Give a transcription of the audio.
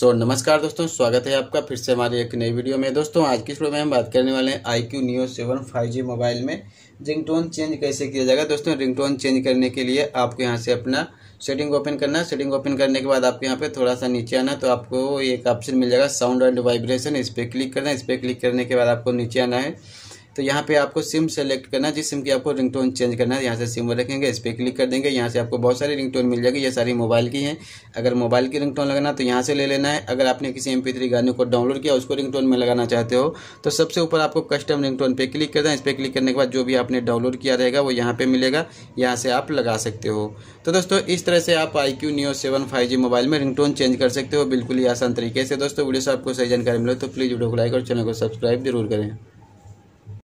सो so, नमस्कार दोस्तों स्वागत है आपका फिर से हमारे एक नई वीडियो में दोस्तों आज की वीडियो में हम बात करने वाले हैं iQOO new seven five G mobile में रिंगटोन चेंज कैसे किया जाएगा दोस्तों रिंगटोन चेंज करने के लिए आपको यहाँ से अपना सेटिंग ओपन करना है सेटिंग ओपन करने के बाद आपके यहाँ पे थोड़ा सा नीचे आना तो आपको एक ऑप्शन मिल जाएगा साउंड एंड वाइब्रेशन इस पर क्लिक करना है इस पर क्लिक करने के बाद आपको नीचे आना है तो यहाँ पे आपको सिम सेलेक्ट करना जिस सिम की आपको रिंगटोन चेंज करना है यहाँ से सिम रखेंगे इस पर क्लिक कर देंगे यहाँ से आपको बहुत सारी रिंगटोन मिल जाएगी ये सारी मोबाइल की हैं अगर मोबाइल की रिंगटोन लगाना तो यहाँ से ले लेना है अगर आपने किसी एम गाने को डाउनलोड किया उसको रिंगटोन में लगाना चाहते हो तो सबसे ऊपर आपको कस्टम रिंगटोन पर क्लिक करना है इस पर क्लिक करने के बाद जो भी आपने डाउनलोड किया रहेगा वो यहाँ पर मिलेगा यहाँ से आप लगा सकते हो तो दोस्तों इस तरह से आप iQOO new seven five G mobile में रिंगटोन चेंज कर सकते हो बिल्कुल ही आसान तरीके से दोस्तों वीडियो से आपको सही जानकारी मिले तो प्लीज़ वीडियो को लाइक और चैनल को सब्सक्राइब जरूर करें